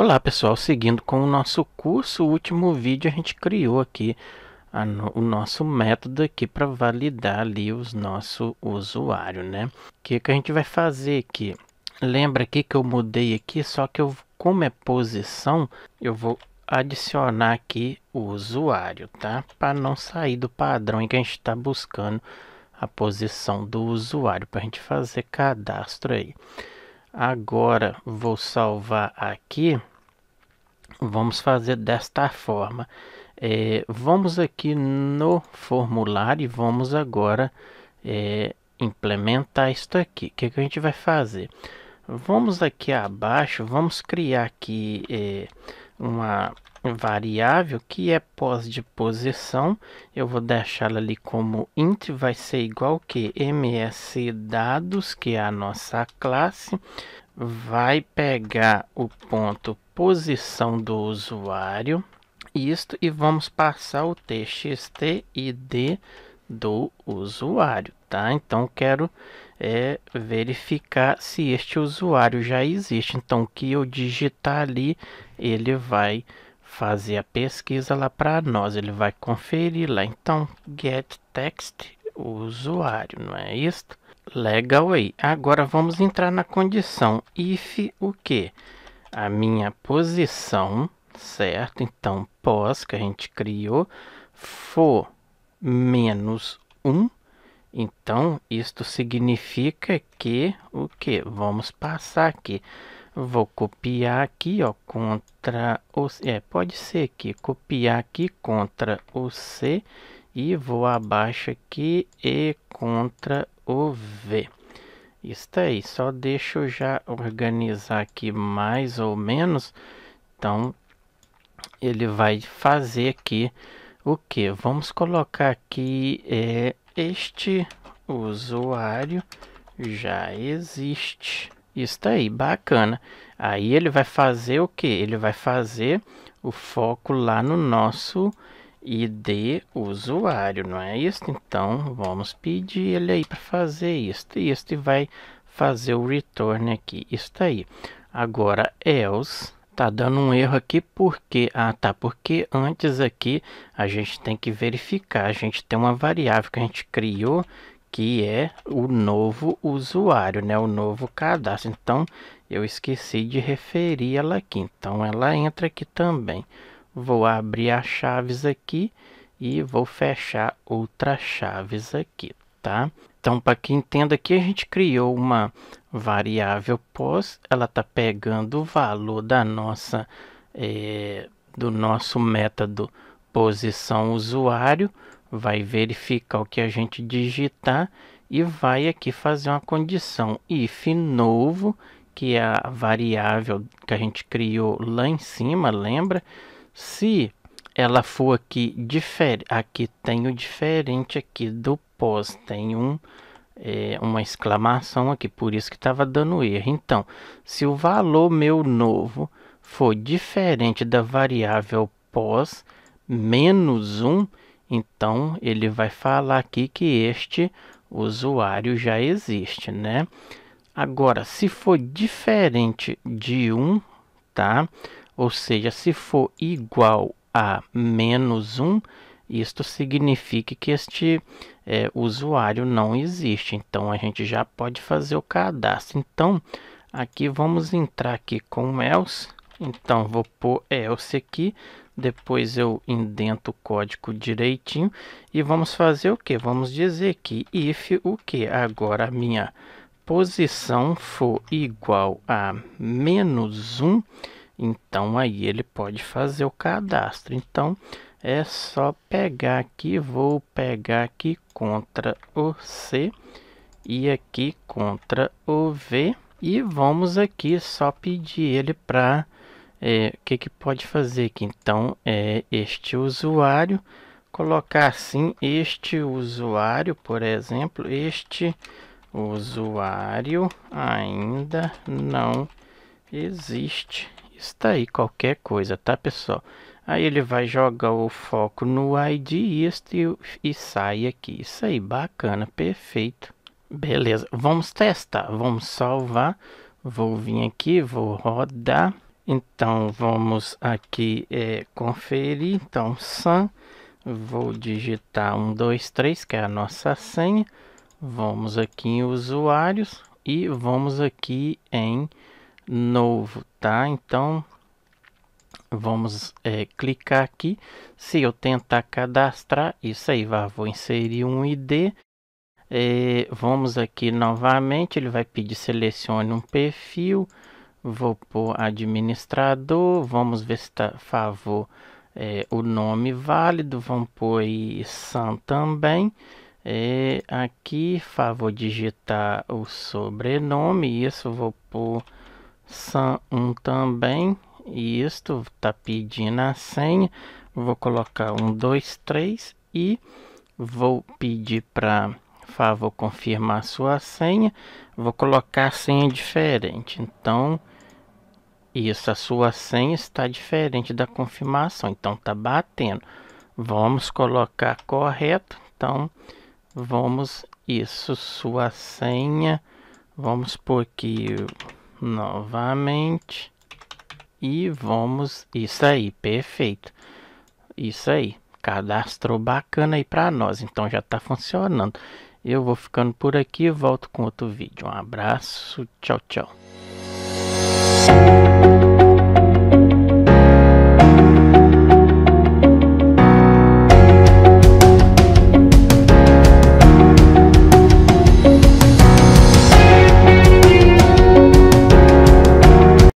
Olá pessoal, seguindo com o nosso curso, o último vídeo a gente criou aqui no, o nosso método aqui para validar ali os nosso usuário, né? O que, que a gente vai fazer aqui? Lembra aqui que eu mudei aqui, só que eu, como é posição, eu vou adicionar aqui o usuário, tá? Para não sair do padrão em que a gente está buscando a posição do usuário, para a gente fazer cadastro aí. Agora vou salvar aqui Vamos fazer desta forma. É, vamos aqui no formulário e vamos agora é, implementar isto aqui. O que, é que, a gente vai fazer? Vamos aqui abaixo, vamos criar aqui é, uma variável que é pós de posição. Eu vou deixá-la ali como int, vai ser igual que msDados, dados, que é a nossa classe vai pegar o ponto posição do usuário, isto, e vamos passar o txt-id do usuário, tá? Então, quero é, verificar se este usuário já existe. Então, o que eu digitar ali, ele vai fazer a pesquisa lá para nós, ele vai conferir lá. Então, get text usuário, não é isto? Legal aí. Agora vamos entrar na condição if o que? A minha posição, certo? Então, pós que a gente criou, for menos 1. Então, isto significa que o que? Vamos passar aqui. Vou copiar aqui, ó, contra o C. É, pode ser aqui, copiar aqui, contra o C. E vou abaixo aqui e contra o V. Isso aí, só deixa eu já organizar aqui mais ou menos. Então, ele vai fazer aqui o que? Vamos colocar aqui é, este usuário já existe. Isso aí, bacana. Aí ele vai fazer o que? Ele vai fazer o foco lá no nosso ID usuário, não é isso? Então vamos pedir ele aí para fazer isto, isto e vai fazer o return aqui, está aí. Agora else tá dando um erro aqui porque ah tá porque antes aqui a gente tem que verificar a gente tem uma variável que a gente criou que é o novo usuário né o novo cadastro então eu esqueci de referir ela aqui então ela entra aqui também vou abrir as chaves aqui e vou fechar outras chaves aqui, tá? Então, para quem entenda aqui, a gente criou uma variável pós, ela está pegando o valor da nossa, é, do nosso método posição usuário, vai verificar o que a gente digitar e vai aqui fazer uma condição if novo, que é a variável que a gente criou lá em cima, lembra? Se ela for aqui diferente, aqui tem o diferente aqui do pós, tem um é, uma exclamação aqui, por isso que estava dando erro. Então, se o valor meu novo for diferente da variável pós menos 1, então ele vai falar aqui que este usuário já existe, né? Agora, se for diferente de 1, tá? Ou seja, se for igual a menos 1, isto significa que este é, usuário não existe. Então, a gente já pode fazer o cadastro. Então, aqui vamos entrar aqui com else. Então, vou pôr else aqui. Depois eu indento o código direitinho. E vamos fazer o que? Vamos dizer que if o que? Agora a minha posição for igual a menos 1 então aí ele pode fazer o cadastro. Então é só pegar aqui, vou pegar aqui contra o C e aqui contra o V e vamos aqui só pedir ele para é, o é, que, que pode fazer aqui. Então é este usuário colocar assim este usuário, por exemplo, este usuário ainda não existe está aí qualquer coisa, tá pessoal? Aí ele vai jogar o foco no ID e, e sai aqui. Isso aí, bacana, perfeito. Beleza, vamos testar, vamos salvar. Vou vir aqui, vou rodar. Então, vamos aqui é, conferir. Então, SAM, vou digitar 123, que é a nossa senha. Vamos aqui em usuários e vamos aqui em novo, tá? Então, vamos é, clicar aqui. Se eu tentar cadastrar, isso aí, vai, vou inserir um ID. É, vamos aqui novamente, ele vai pedir selecione um perfil. Vou por administrador, vamos ver se está favor é, o nome válido. Vamos por Sam também. É, aqui, favor digitar o sobrenome, isso vou por... São um também. E isto tá pedindo a senha. Vou colocar um, dois, três e vou pedir para favor confirmar sua senha. Vou colocar a senha diferente. Então, isso, a sua senha está diferente da confirmação. Então, tá batendo. Vamos colocar correto. Então, vamos, isso, sua senha. Vamos por aqui novamente e vamos isso aí perfeito isso aí cadastro bacana aí para nós então já está funcionando eu vou ficando por aqui volto com outro vídeo um abraço tchau tchau